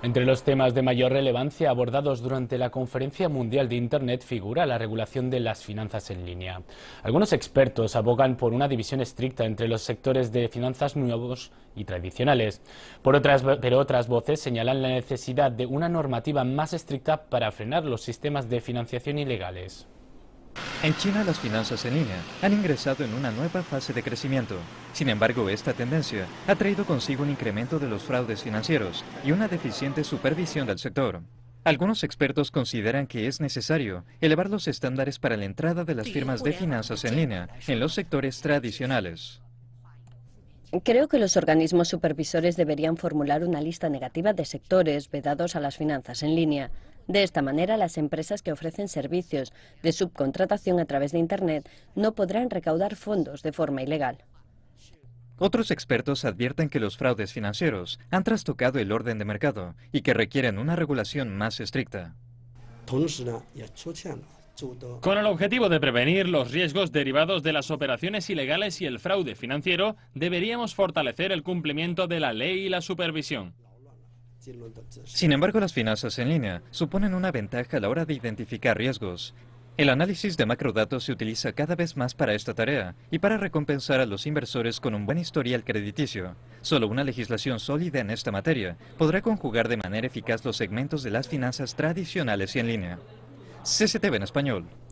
Entre los temas de mayor relevancia abordados durante la Conferencia Mundial de Internet figura la regulación de las finanzas en línea. Algunos expertos abogan por una división estricta entre los sectores de finanzas nuevos y tradicionales. pero otras voces señalan la necesidad de una normativa más estricta para frenar los sistemas de financiación ilegales. En China las finanzas en línea han ingresado en una nueva fase de crecimiento. Sin embargo, esta tendencia ha traído consigo un incremento de los fraudes financieros y una deficiente supervisión del sector. Algunos expertos consideran que es necesario elevar los estándares para la entrada de las firmas de finanzas en línea en los sectores tradicionales. Creo que los organismos supervisores deberían formular una lista negativa de sectores vedados a las finanzas en línea. De esta manera, las empresas que ofrecen servicios de subcontratación a través de Internet no podrán recaudar fondos de forma ilegal. Otros expertos advierten que los fraudes financieros han trastocado el orden de mercado y que requieren una regulación más estricta. Con el objetivo de prevenir los riesgos derivados de las operaciones ilegales y el fraude financiero, deberíamos fortalecer el cumplimiento de la ley y la supervisión. Sin embargo, las finanzas en línea suponen una ventaja a la hora de identificar riesgos. El análisis de macrodatos se utiliza cada vez más para esta tarea y para recompensar a los inversores con un buen historial crediticio. Solo una legislación sólida en esta materia podrá conjugar de manera eficaz los segmentos de las finanzas tradicionales y en línea. CCTV en español.